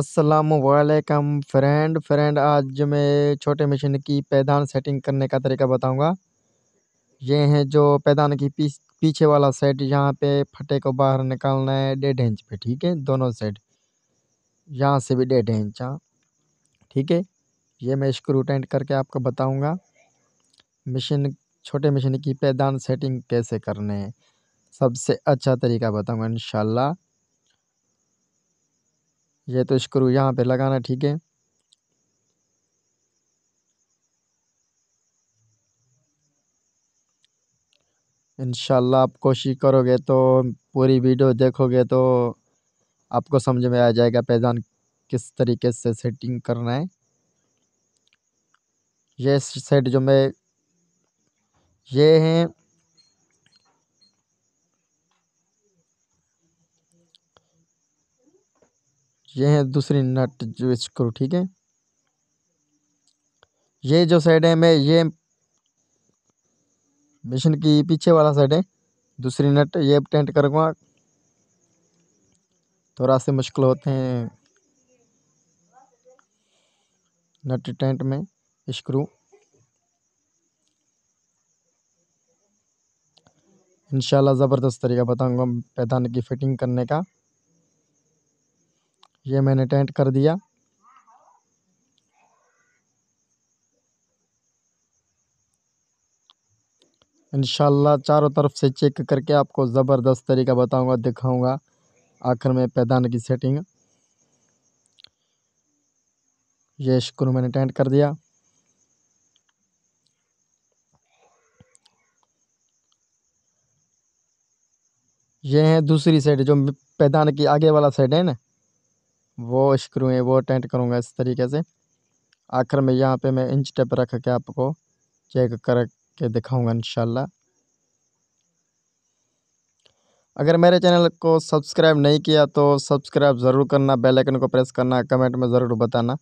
वालेकम friend friend आज मैं छोटे मशीन की पैदान सेटिंग करने का तरीका बताऊंगा ये है जो पैदान की पीछ, पीछे वाला सेट यहाँ पे फटे को बाहर निकालना है डेढ़ इंच पे ठीक है दोनों सेट यहाँ से भी डेढ़ इंच हाँ ठीक है ये मैं स्क्रू टेंट करके आपको बताऊंगा मशीन छोटे मशीन की पैदान सेटिंग कैसे करने है सबसे अच्छा तरीका बताऊँगा इन ये तो स्क्रू यहाँ पे लगाना ठीक है इनशाला आप कोशिश करोगे तो पूरी वीडियो देखोगे तो आपको समझ में आ जाएगा पैजान किस तरीके से सेटिंग करना है ये सेट जो मैं ये हैं ये है दूसरी नट जो स्क्रू ठीक है ये जो साइड है मैं ये मिशन की पीछे वाला साइड है दूसरी नट ये टेंट करूँगा थोड़ा से मुश्किल होते हैं नट टेंट में स्क्रू इंशाल्लाह ज़बरदस्त तरीका बताऊंगा पैदान की फिटिंग करने का ये मैंने टेंट कर दिया इनशाला चारों तरफ से चेक करके आपको ज़बरदस्त तरीका बताऊंगा दिखाऊंगा आखिर में पैदान की सेटिंग ये शुक्र मैंने टेंट कर दिया ये है दूसरी साइड जो पैदान की आगे वाला साइड है ना वो है वो टेंट करूँगा इस तरीके से आखिर में यहाँ पे मैं इंच टेप रख के आपको चेक करके दिखाऊंगा इनशाला अगर मेरे चैनल को सब्सक्राइब नहीं किया तो सब्सक्राइब ज़रूर करना बेल आइकन को प्रेस करना कमेंट में ज़रूर बताना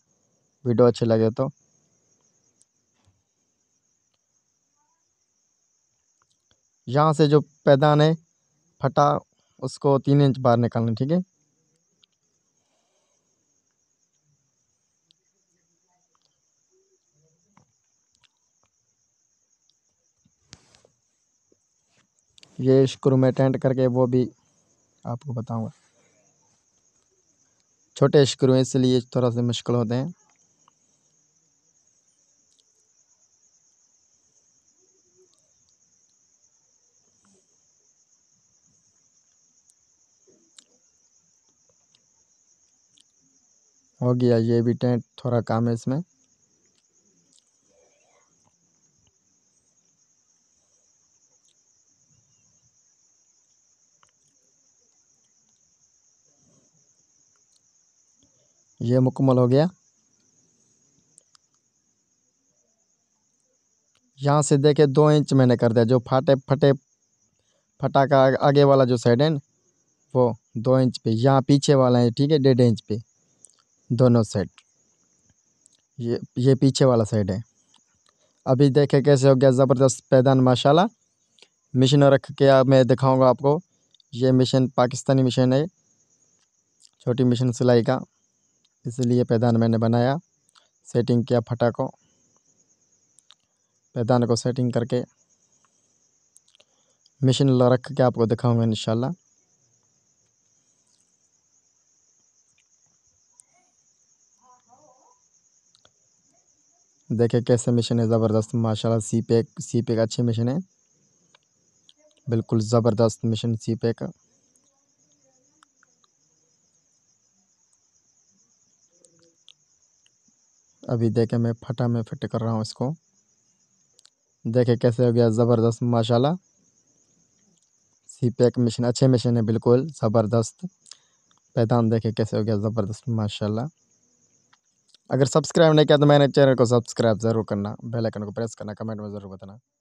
वीडियो अच्छी लगे तो यहाँ से जो पैदान है फटा उसको तीन इंच बाहर निकालना ठीक है ये स्क्रू में टेंट करके वो भी आपको बताऊंगा छोटे स्क्रू हैं इसलिए थोड़ा सा मुश्किल होते हैं हो गया ये भी टेंट थोड़ा काम है इसमें ये मुकम्मल हो गया यहाँ से देखे दो इंच मैंने कर दिया जो फाटे फटे फटा का आगे वाला जो साइड है वो दो इंच पे यहाँ पीछे वाला है ठीक है डेढ़ इंच पे दोनों साइड ये ये पीछे वाला साइड है अभी देखे कैसे हो गया ज़बरदस्त पैदान माशाल्लाह मिशन रख के मैं दिखाऊंगा आपको ये मिशन पाकिस्तानी मिशन है छोटी मिशन सिलाई का इसलिए पैदान मैंने बनाया सेटिंग किया फटा को पैदान को सेटिंग करके मशीन रख के आपको दिखाऊंगा इंशाल्लाह देखे कैसे मशीन है ज़बरदस्त माशाल्लाह सी पैक सी पैक अच्छी मशीन है बिल्कुल ज़बरदस्त मशीन सी पैक अभी देखे मैं फटा में फिट कर रहा हूँ इसको देखे कैसे हो गया ज़बरदस्त माशाल्लाह सी पैक मशीन अच्छे मशीन है बिल्कुल ज़बरदस्त पैदान देखे कैसे हो गया ज़बरदस्त माशाल्लाह अगर सब्सक्राइब नहीं किया तो मैंने चैनल को सब्सक्राइब ज़रूर करना बेल आइकन को प्रेस करना कमेंट में ज़रूर बताना